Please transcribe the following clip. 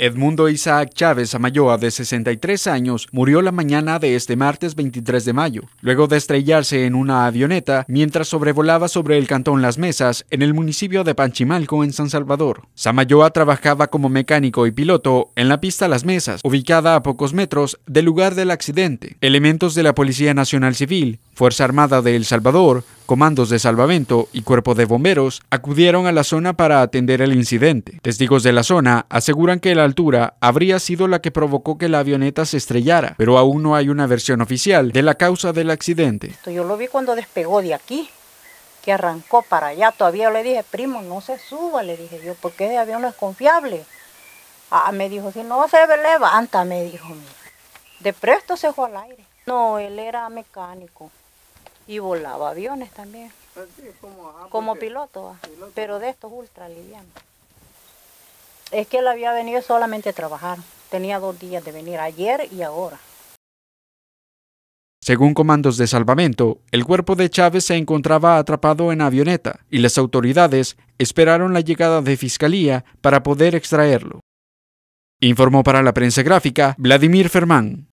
Edmundo Isaac Chávez Samayoa, de 63 años, murió la mañana de este martes 23 de mayo, luego de estrellarse en una avioneta mientras sobrevolaba sobre el cantón Las Mesas, en el municipio de Panchimalco, en San Salvador. Samayoa trabajaba como mecánico y piloto en la pista Las Mesas, ubicada a pocos metros del lugar del accidente. Elementos de la Policía Nacional Civil, Fuerza Armada de El Salvador, comandos de salvamento y cuerpo de bomberos acudieron a la zona para atender el incidente. Testigos de la zona aseguran que la altura habría sido la que provocó que la avioneta se estrellara, pero aún no hay una versión oficial de la causa del accidente. Yo lo vi cuando despegó de aquí, que arrancó para allá. Todavía le dije, primo, no se suba, le dije yo, porque ese avión no es confiable. Ah, me dijo, si no se levanta, me dijo. De presto se fue al aire. No, él era mecánico y volaba aviones también. como, ah, ah, piloto, pero de estos ultra Es que él había venido solamente a trabajar. Tenía dos días de venir, ayer y ahora. Según comandos de salvamento, el cuerpo de Chávez se encontraba atrapado en avioneta y las autoridades esperaron la llegada de fiscalía para poder extraerlo. Informó para la prensa gráfica Vladimir Fermán.